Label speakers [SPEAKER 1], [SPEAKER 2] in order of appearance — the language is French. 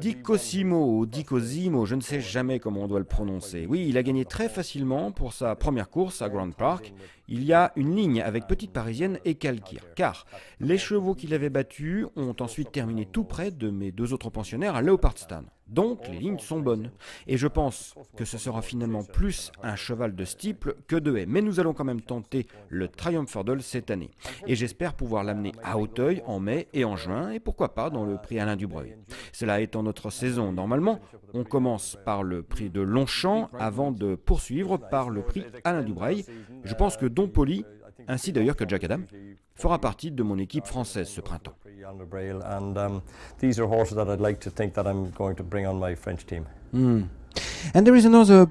[SPEAKER 1] Dicosimo. je ne sais jamais comment on doit le prononcer. Oui, il a gagné très facilement pour sa première course à Grand Park. Il y a une ligne avec Petite Parisienne et Calquier. car les chevaux qu'il avait battus ont ensuite terminé tout près de mes deux autres pensionnaires à Leopardstan. Donc les lignes sont bonnes. Et je pense que ce sera finalement plus un cheval de steeple que de haie. Mais nous allons quand même tenter le Triumph Hurdle cette année. Et j'espère pouvoir l'amener à Hauteuil en mai et en juin, et pourquoi pas dans le prix Alain Dubreuil. Cela étant notre saison, normalement, on commence par le prix de Longchamp avant de poursuivre par le prix Alain Dubreuil. Je pense que Don Poli, ainsi d'ailleurs que Jack Adam, fera partie de mon équipe française ce printemps.
[SPEAKER 2] And there is another